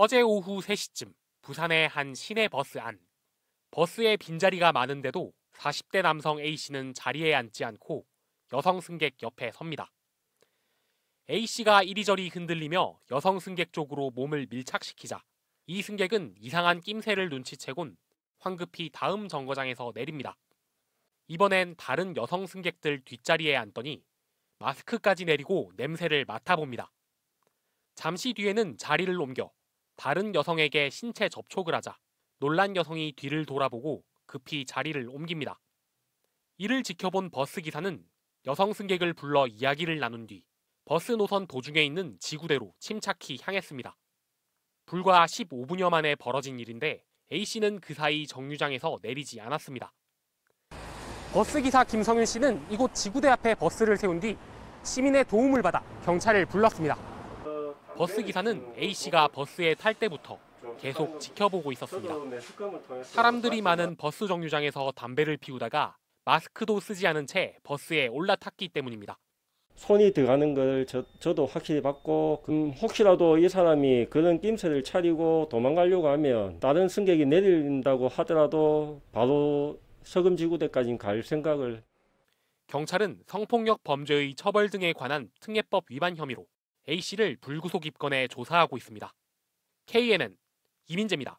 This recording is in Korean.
어제 오후 3시쯤 부산의 한 시내 버스 안 버스에 빈자리가 많은데도 40대 남성 A씨는 자리에 앉지 않고 여성 승객 옆에 섭니다. A씨가 이리저리 흔들리며 여성 승객 쪽으로 몸을 밀착시키자 이 승객은 이상한 낌새를 눈치채곤 황급히 다음 정거장에서 내립니다. 이번엔 다른 여성 승객들 뒷자리에 앉더니 마스크까지 내리고 냄새를 맡아봅니다. 잠시 뒤에는 자리를 옮겨 다른 여성에게 신체 접촉을 하자 놀란 여성이 뒤를 돌아보고 급히 자리를 옮깁니다. 이를 지켜본 버스 기사는 여성 승객을 불러 이야기를 나눈 뒤 버스 노선 도중에 있는 지구대로 침착히 향했습니다. 불과 15분여 만에 벌어진 일인데 A씨는 그 사이 정류장에서 내리지 않았습니다. 버스기사 김성윤 씨는 이곳 지구대 앞에 버스를 세운 뒤 시민의 도움을 받아 경찰을 불렀습니다. 버스 기사는 A씨가 버스에 탈 때부터 계속 지켜보고 있었습니다. 사람들이 많은 버스 정류장에서 담배를 피우다가 마스크도 쓰지 않은 채 버스에 올라탔기 때문입니다. 손이 들어가는 걸 저, 저도 확실히 봤고 음, 혹시라도 이 사람이 그런 낌새를 차리고 도망가려고 하면 다른 승객이 내린다고 하더라도 바로 서금지구대까지 갈 생각을 경찰은 성폭력 범죄의 처벌 등에 관한 특례법 위반 혐의로 A씨를 불구속 입건해 조사하고 있습니다. KNN 이민재입니다.